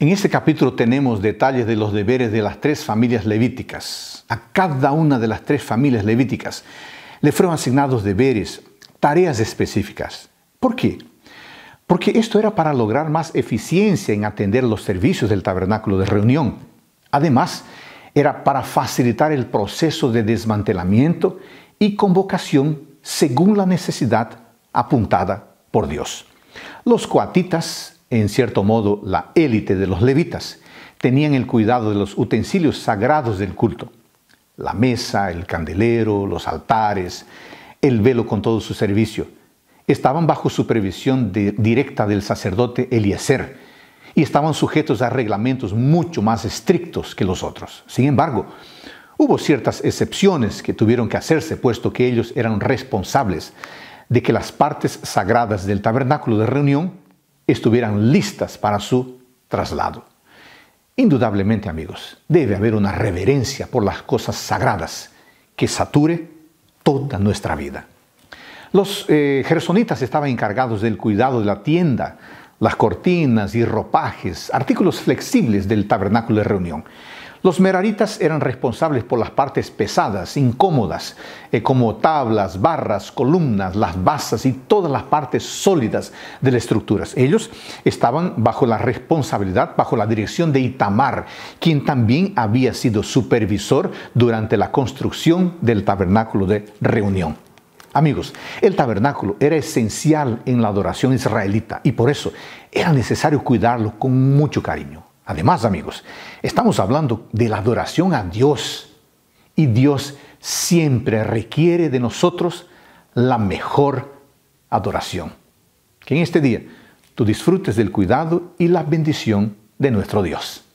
En este capítulo tenemos detalles de los deberes de las tres familias levíticas. A cada una de las tres familias levíticas le fueron asignados deberes, tareas específicas. ¿Por qué? Porque esto era para lograr más eficiencia en atender los servicios del tabernáculo de reunión. Además, era para facilitar el proceso de desmantelamiento y convocación según la necesidad apuntada por Dios. Los coatitas en cierto modo, la élite de los levitas. Tenían el cuidado de los utensilios sagrados del culto, la mesa, el candelero, los altares, el velo con todo su servicio. Estaban bajo supervisión directa del sacerdote Eliezer y estaban sujetos a reglamentos mucho más estrictos que los otros. Sin embargo, hubo ciertas excepciones que tuvieron que hacerse, puesto que ellos eran responsables de que las partes sagradas del tabernáculo de reunión estuvieran listas para su traslado. Indudablemente, amigos, debe haber una reverencia por las cosas sagradas que sature toda nuestra vida. Los eh, gersonitas estaban encargados del cuidado de la tienda, las cortinas y ropajes, artículos flexibles del tabernáculo de reunión. Los meraritas eran responsables por las partes pesadas, incómodas, eh, como tablas, barras, columnas, las basas y todas las partes sólidas de las estructuras. Ellos estaban bajo la responsabilidad, bajo la dirección de Itamar, quien también había sido supervisor durante la construcción del tabernáculo de reunión. Amigos, el tabernáculo era esencial en la adoración israelita y por eso era necesario cuidarlo con mucho cariño. Además, amigos, estamos hablando de la adoración a Dios y Dios siempre requiere de nosotros la mejor adoración. Que en este día tú disfrutes del cuidado y la bendición de nuestro Dios.